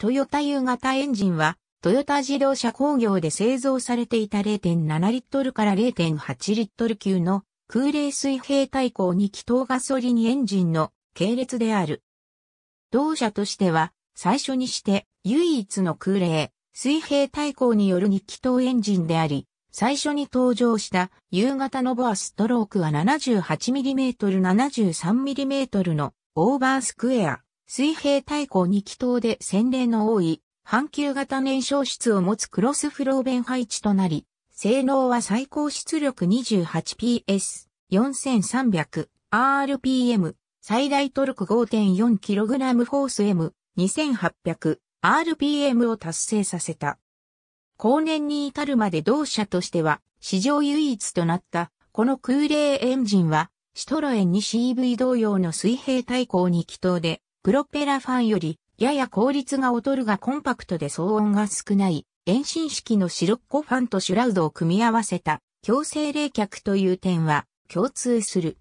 トヨタ夕型エンジンは、トヨタ自動車工業で製造されていた0.7リットルから0.8リットル級の空冷水平対向2気筒ガソリンエンジンの系列である。同社としては、最初にして唯一の空冷、水平対向による2気筒エンジンであり、最初に登場した夕方のボアストロークは 78mm、73mm のオーバースクエア、水平対向に気筒で洗練の多い、半球型燃焼室を持つクロスフロー弁配置となり、性能は最高出力 28PS、4300、RPM、最大トルク 5.4kg フォース M、2800、RPM を達成させた。後年に至るまで同社としては史上唯一となったこの空冷エンジンはシトロエンに CV 同様の水平対向に気筒でプロペラファンよりやや効率が劣るがコンパクトで騒音が少ない遠心式のシロッコファンとシュラウドを組み合わせた強制冷却という点は共通する。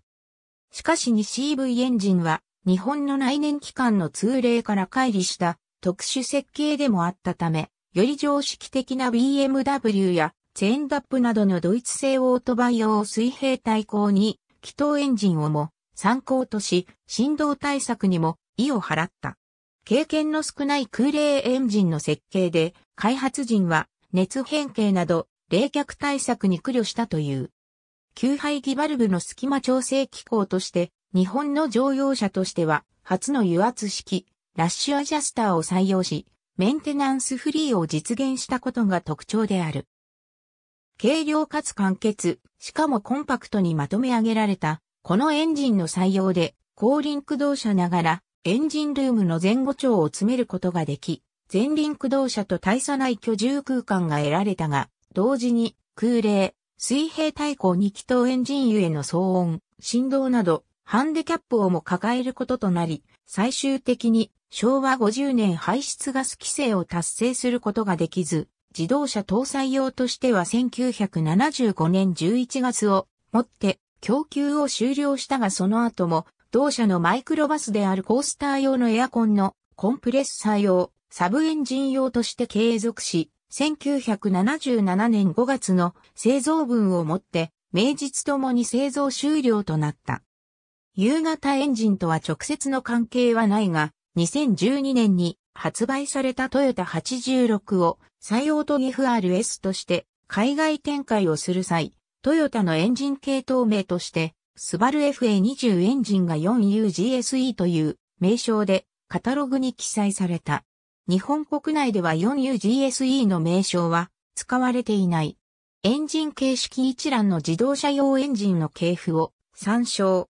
しかし 2CV エンジンは日本の内燃機関の通例から乖離した特殊設計でもあったため、より常識的な BMW やチェーンダップなどのドイツ製オートバイ用水平対向に気筒エンジンをも参考とし、振動対策にも意を払った。経験の少ない空冷エンジンの設計で、開発陣は熱変形など冷却対策に苦慮したという。給排気バルブの隙間調整機構として、日本の乗用車としては、初の油圧式、ラッシュアジャスターを採用し、メンテナンスフリーを実現したことが特徴である。軽量かつ簡潔、しかもコンパクトにまとめ上げられた、このエンジンの採用で、後輪駆動車ながら、エンジンルームの前後長を詰めることができ、前輪駆動車と大差ない居住空間が得られたが、同時に空冷、水平対向2気筒エンジンゆえの騒音、振動など、ハンデキャップをも抱えることとなり、最終的に昭和50年排出ガス規制を達成することができず、自動車搭載用としては1975年11月をもって供給を終了したがその後も同社のマイクロバスであるコースター用のエアコンのコンプレッサー用、サブエンジン用として継続し、1977年5月の製造分をもって名実ともに製造終了となった。夕方エンジンとは直接の関係はないが、2012年に発売されたトヨタ86を採用と FRS として海外展開をする際、トヨタのエンジン系統名としてスバル FA20 エンジンが 4UGSE という名称でカタログに記載された。日本国内では 4UGSE の名称は使われていない。エンジン形式一覧の自動車用エンジンの系譜を参照。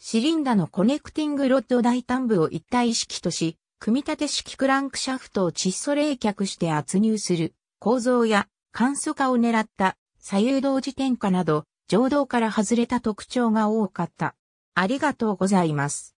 シリンダのコネクティングロッド大胆部を一体式とし、組み立て式クランクシャフトを窒素冷却して圧入する構造や簡素化を狙った左右同時点化など情動から外れた特徴が多かった。ありがとうございます。